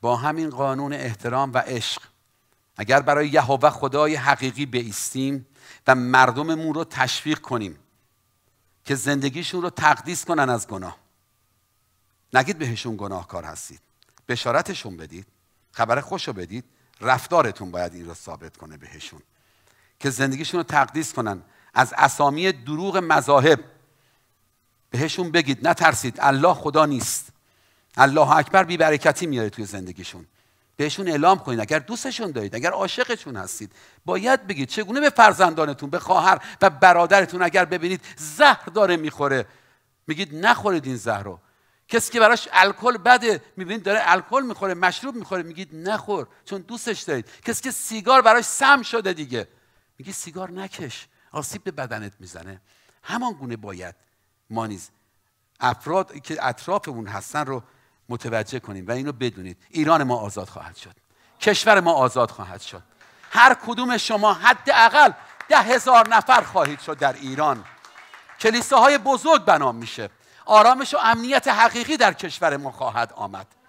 با همین قانون احترام و عشق اگر برای یهوه خدای حقیقی بیستیم و مردممون رو تشویق کنیم که زندگیشون رو تقدیس کنن از گناه نگید بهشون گناهکار هستید بشارتشون بدید خبر خوش رو بدید رفتارتون باید این رو ثابت کنه بهشون که زندگیشون رو تقدیس کنن از اسامی دروغ مذاهب بهشون بگید نترسید الله خدا نیست الله اکبر بی برکتی میاره توی زندگیشون بهشون اعلام کنید اگر دوستشون دارید اگر عاشقشون هستید باید بگید چگونه به فرزندانتون به خواهر و برادرتون اگر ببینید زهر داره میخوره میگید نخورید این زهر رو کسی که براش الکل بده میبینید داره الکل میخوره مشروب میخوره میگید نخور چون دوستش دارید کسی که سیگار براش سم شده دیگه میگی سیگار نکش آسیب به بدنت میزنه همان گونه باید ما نیز افراد که اطرافمون هستن رو متوجه کنیم و اینو بدونید ایران ما آزاد خواهد شد کشور ما آزاد خواهد شد هر کدوم شما حداقل ده هزار نفر خواهید شد در ایران کلیساهای بزرگ بنام میشه آرامش و امنیت حقیقی در کشور ما خواهد آمد